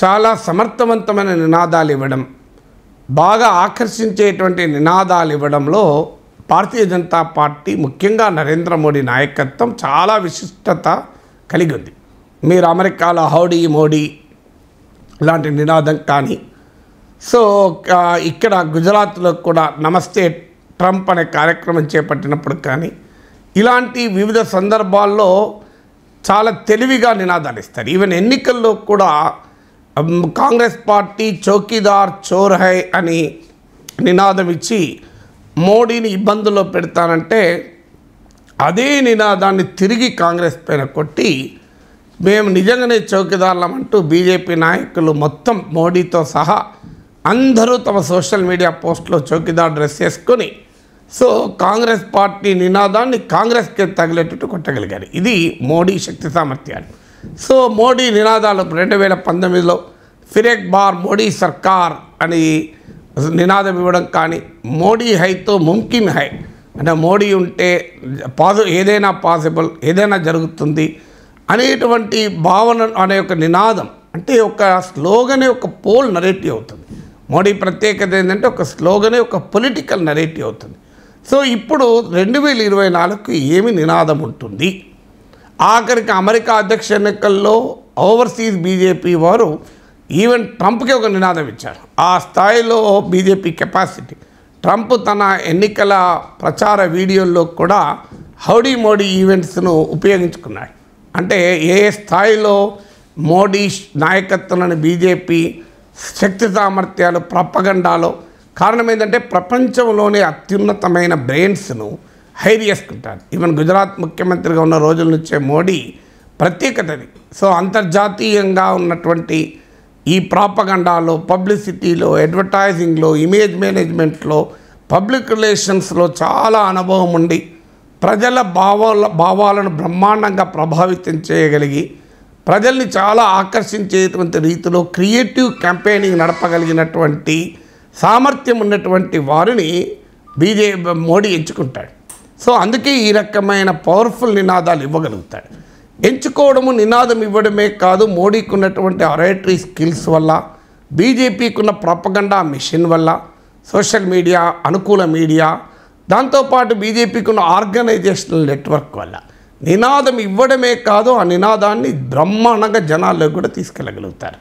చాలా సమర్థవంతమైన నినాదాలు ఇవ్వడం బాగా ఆకర్షించేటువంటి నినాదాలు ఇవ్వడంలో భారతీయ జనతా పార్టీ ముఖ్యంగా నరేంద్ర మోడీ నాయకత్వం చాలా విశిష్టత కలిగి ఉంది మీరు అమెరికాలో హౌడీ మోడీ ఇలాంటి నినాదం కానీ సో ఇక్కడ గుజరాత్లో కూడా నమస్తే ట్రంప్ అనే కార్యక్రమం చేపట్టినప్పుడు కానీ ఇలాంటి వివిధ సందర్భాల్లో చాలా తెలివిగా నినాదాలు ఇస్తారు ఈవెన్ ఎన్నికల్లో కూడా కాంగ్రెస్ పార్టీ చౌకీదార్ చోర్ హై అని నినాదం ఇచ్చి మోడీని ఇబ్బందుల్లో పెడతానంటే అదే నినాదాన్ని తిరిగి కాంగ్రెస్ పైన కొట్టి మేము నిజంగానే అంటూ బీజేపీ నాయకులు మొత్తం మోడీతో సహా అందరూ తమ సోషల్ మీడియా పోస్ట్లో చౌకీదార్ డ్రెస్ వేసుకొని సో కాంగ్రెస్ పార్టీ నినాదాన్ని కాంగ్రెస్కి తగిలేటట్టు కొట్టగలిగారు ఇది మోడీ శక్తి సామర్థ్యాలు సో మోడీ నినాదాలు రెండు వేల పంతొమ్మిదిలో ఫిరేక్ బార్ మోడీ సర్కార్ అని నినాదం ఇవ్వడం కానీ మోడీ హైతో ముమ్కిన్ హై అంటే మోడీ ఉంటే పాజి ఏదైనా పాసిబుల్ ఏదైనా జరుగుతుంది అనేటువంటి భావన అనే ఒక నినాదం అంటే ఒక స్లోగనే ఒక పోల్ నరేటివ్ అవుతుంది మోడీ ప్రత్యేకత ఏంటంటే ఒక స్లోగనే ఒక పొలిటికల్ నరేటివ్ అవుతుంది సో ఇప్పుడు రెండు వేల ఇరవై నాలుగుకి ఏమి నినాదం ఉంటుంది ఆఖరికి అమెరికా అధ్యక్ష ఎన్నికల్లో ఓవర్సీస్ బీజేపీ వారు ఈవెన్ ట్రంప్కి ఒక నినాదం ఇచ్చారు ఆ స్థాయిలో బీజేపీ కెపాసిటీ ట్రంప్ తన ఎన్నికల ప్రచార వీడియోల్లో కూడా హౌడీ మోడీ ఈవెంట్స్ను ఉపయోగించుకున్నాడు అంటే ఏ స్థాయిలో మోడీ నాయకత్వంలోని బీజేపీ శక్తి సామర్థ్యాలు ప్రపగండాలో కారణం ఏంటంటే ప్రపంచంలోని అత్యున్నతమైన బ్రెయిన్స్ను హైర్ చేసుకుంటారు ఈవెన్ గుజరాత్ ముఖ్యమంత్రిగా ఉన్న రోజుల నుంచే మోడీ ప్రత్యేకతది సో అంతర్జాతీయంగా ఉన్నటువంటి ఈ ప్రాపగండాలో పబ్లిసిటీలో అడ్వర్టైజింగ్లో ఇమేజ్ మేనేజ్మెంట్లో పబ్లిక్ రిలేషన్స్లో చాలా అనుభవం ఉండి ప్రజల భావాల భావాలను బ్రహ్మాండంగా ప్రభావితం చేయగలిగి ప్రజల్ని చాలా ఆకర్షించేటువంటి రీతిలో క్రియేటివ్ క్యాంపెయినింగ్ నడపగలిగినటువంటి సామర్థ్యం ఉన్నటువంటి వారిని బీజే మోడీ ఎంచుకుంటాడు సో అందుకే ఈ రకమైన పవర్ఫుల్ నినాదాలు ఇవ్వగలుగుతాడు ఎంచుకోవడము నినాదం ఇవ్వడమే కాదు మోడీకి ఉన్నటువంటి ఆరేటరీ స్కిల్స్ వల్ల బీజేపీకి ఉన్న ప్రపగండా మిషన్ వల్ల సోషల్ మీడియా అనుకూల మీడియా దాంతోపాటు బీజేపీకి ఉన్న ఆర్గనైజేషనల్ నెట్వర్క్ వల్ల నినాదం ఇవ్వడమే కాదు ఆ నినాదాన్ని బ్రహ్మాండంగా జనాల్లోకి కూడా తీసుకెళ్ళగలుగుతారు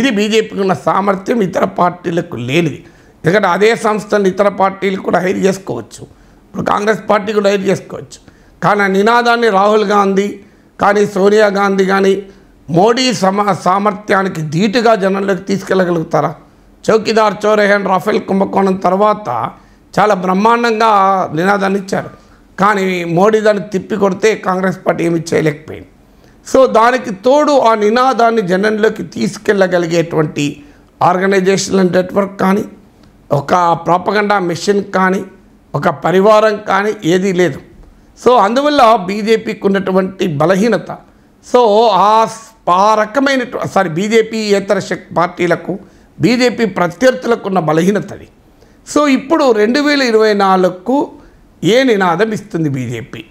ఇది బీజేపీకి ఉన్న సామర్థ్యం ఇతర పార్టీలకు లేనిది ఎందుకంటే అదే సంస్థను ఇతర పార్టీలు కూడా హైర్ చేసుకోవచ్చు ఇప్పుడు కాంగ్రెస్ పార్టీకి డైర్ చేసుకోవచ్చు కానీ ఆ నినాదాన్ని రాహుల్ గాంధీ కానీ సోనియా గాంధీ కానీ మోడీ సమా సామర్థ్యానికి ధీటుగా జనంలోకి తీసుకెళ్ళగలుగుతారా చౌకీదార్ చోరేహన్ రాఫెల్ కుంభకోణం తర్వాత చాలా బ్రహ్మాండంగా నినాదాన్ని ఇచ్చారు కానీ మోడీ దాన్ని తిప్పి కొడితే కాంగ్రెస్ పార్టీ ఏమి చేయలేకపోయింది సో దానికి తోడు ఆ నినాదాన్ని జనంలోకి తీసుకెళ్ళగలిగేటువంటి ఆర్గనైజేషన్ నెట్వర్క్ కానీ ఒక ప్రాపగండా మిషన్ కానీ ఒక పరివారం కానీ ఏదీ లేదు సో అందువల్ల బీజేపీకి ఉన్నటువంటి బలహీనత సో ఆ ఆ రకమైన సారీ బీజేపీ ఇతర పార్టీలకు బీజేపీ ప్రత్యర్థులకు ఉన్న బలహీనత అది సో ఇప్పుడు రెండు వేల ఇరవై నాలుగుకు ఏ నినాదం ఇస్తుంది బీజేపీ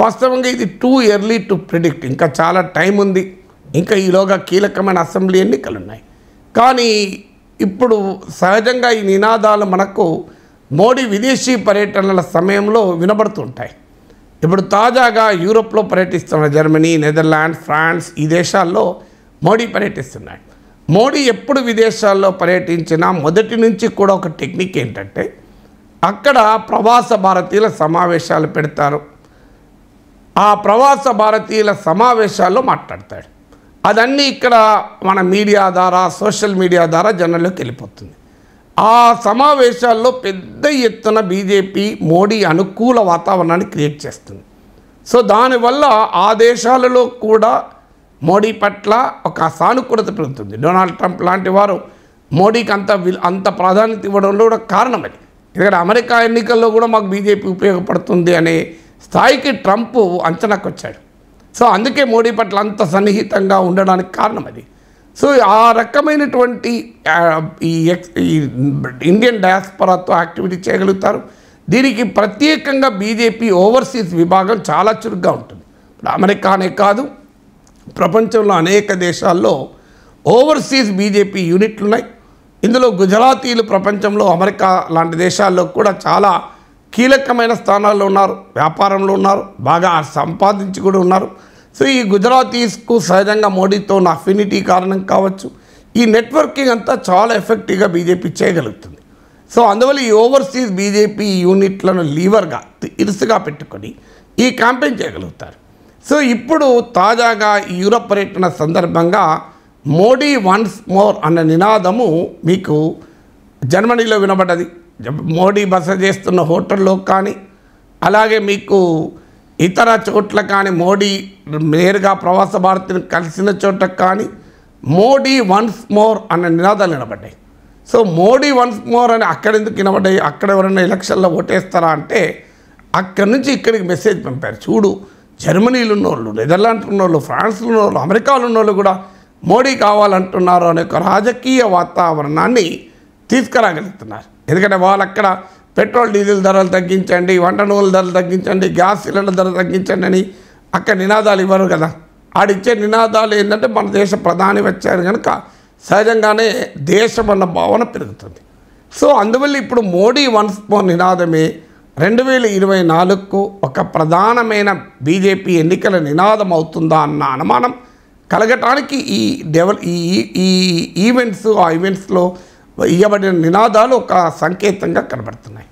వాస్తవంగా ఇది టూ ఎర్లీ టు ప్రిడిక్ట్ ఇంకా చాలా టైం ఉంది ఇంకా ఈలోగా కీలకమైన అసెంబ్లీ ఎన్నికలు ఉన్నాయి కానీ ఇప్పుడు సహజంగా ఈ నినాదాలు మనకు మోడీ విదేశీ పర్యటనల సమయంలో వినబడుతుంటాయి ఇప్పుడు తాజాగా యూరోప్లో పర్యటిస్తున్న జర్మనీ నెదర్లాండ్స్ ఫ్రాన్స్ ఈ దేశాల్లో మోడీ పర్యటిస్తున్నాడు మోడీ ఎప్పుడు విదేశాల్లో పర్యటించినా మొదటి నుంచి కూడా ఒక టెక్నిక్ ఏంటంటే అక్కడ ప్రవాస భారతీయుల సమావేశాలు పెడతారు ఆ ప్రవాస భారతీయుల సమావేశాల్లో మాట్లాడతాడు అదన్నీ ఇక్కడ మన మీడియా ద్వారా సోషల్ మీడియా ద్వారా జనంలోకి వెళ్ళిపోతుంది ఆ సమావేశాల్లో పెద్ద ఎత్తున బీజేపీ మోడీ అనుకూల వాతావరణాన్ని క్రియేట్ చేస్తుంది సో దానివల్ల ఆ దేశాలలో కూడా మోడీ పట్ల ఒక సానుకూలత పెరుగుతుంది డొనాల్డ్ ట్రంప్ లాంటి వారు మోడీకి అంత అంత ప్రాధాన్యత ఇవ్వడంలో కూడా కారణం అది ఎందుకంటే అమెరికా ఎన్నికల్లో కూడా మాకు బీజేపీ ఉపయోగపడుతుంది అనే స్థాయికి ట్రంప్ అంచనాకు వచ్చాడు సో అందుకే మోడీ పట్ల అంత సన్నిహితంగా ఉండడానికి కారణం అది సో ఆ రకమైనటువంటి ఈ ఇండియన్ డయాస్పరాతో యాక్టివిటీ చేయగలుగుతారు దీనికి ప్రత్యేకంగా బీజేపీ ఓవర్సీస్ విభాగం చాలా చురుగ్గా ఉంటుంది ఇప్పుడు అమెరికానే కాదు ప్రపంచంలో అనేక దేశాల్లో ఓవర్సీస్ బీజేపీ యూనిట్లు ఉన్నాయి ఇందులో గుజరాతీలు ప్రపంచంలో అమెరికా లాంటి దేశాల్లో కూడా చాలా కీలకమైన స్థానాల్లో ఉన్నారు వ్యాపారంలో ఉన్నారు బాగా సంపాదించి కూడా ఉన్నారు సో ఈ గుజరాతీస్కు సహజంగా మోడీతో ఉన్న అఫినిటీ కారణం కావచ్చు ఈ నెట్వర్కింగ్ అంతా చాలా ఎఫెక్టివ్గా బీజేపీ చేయగలుగుతుంది సో అందువల్ల ఈ ఓవర్సీస్ బీజేపీ యూనిట్లను లీవర్గా ఇరుసుగా పెట్టుకొని ఈ క్యాంపెయిన్ చేయగలుగుతారు సో ఇప్పుడు తాజాగా యూరప్ పర్యటన సందర్భంగా మోడీ వన్స్ మోర్ అన్న నినాదము మీకు జర్మనీలో వినబడ్డది మోడీ బస చేస్తున్న హోటల్లో కానీ అలాగే మీకు ఇతర చోట్ల కానీ మోడీ నేరుగా ప్రవాస భారతిని కలిసిన చోట కానీ మోడీ వన్స్ మోర్ అన్న నినాదాలు నిలబడ్డాయి సో మోడీ వన్స్ మోర్ అని అక్కడ ఎందుకు నిలబడ్డాయి అక్కడ ఎవరైనా ఎలక్షన్లో ఓటేస్తారా అంటే అక్కడి నుంచి ఇక్కడికి మెసేజ్ పంపారు చూడు జర్మనీలు ఉన్నోళ్ళు నెదర్లాండ్స్ ఉన్నోళ్ళు ఫ్రాన్స్లో ఉన్నోళ్ళు అమెరికాలో ఉన్నోళ్ళు కూడా మోడీ కావాలంటున్నారు అనే ఒక రాజకీయ వాతావరణాన్ని తీసుకురాగలుగుతున్నారు ఎందుకంటే వాళ్ళు అక్కడ పెట్రోల్ డీజిల్ ధరలు తగ్గించండి వంట నూనెల ధరలు తగ్గించండి గ్యాస్ సిలిండర్ ధరలు తగ్గించండి అని అక్కడ నినాదాలు ఇవ్వరు కదా ఆడిచ్చే నినాదాలు ఏంటంటే మన దేశ ప్రధాని వచ్చారు కనుక సహజంగానే దేశం అన్న భావన పెరుగుతుంది సో అందువల్ల ఇప్పుడు మోడీ వన్ స్పోన్ నినాదమే రెండు వేల ఇరవై నాలుగుకు ఒక ప్రధానమైన బీజేపీ ఎన్నికల నినాదం అవుతుందా అన్న అనుమానం కలగటానికి ఈ డెవల్ ఈ ఈవెంట్స్ ఆ ఈవెంట్స్లో ఇవ్వబడిన నినాదాలు ఒక సంకేతంగా కనబడుతున్నాయి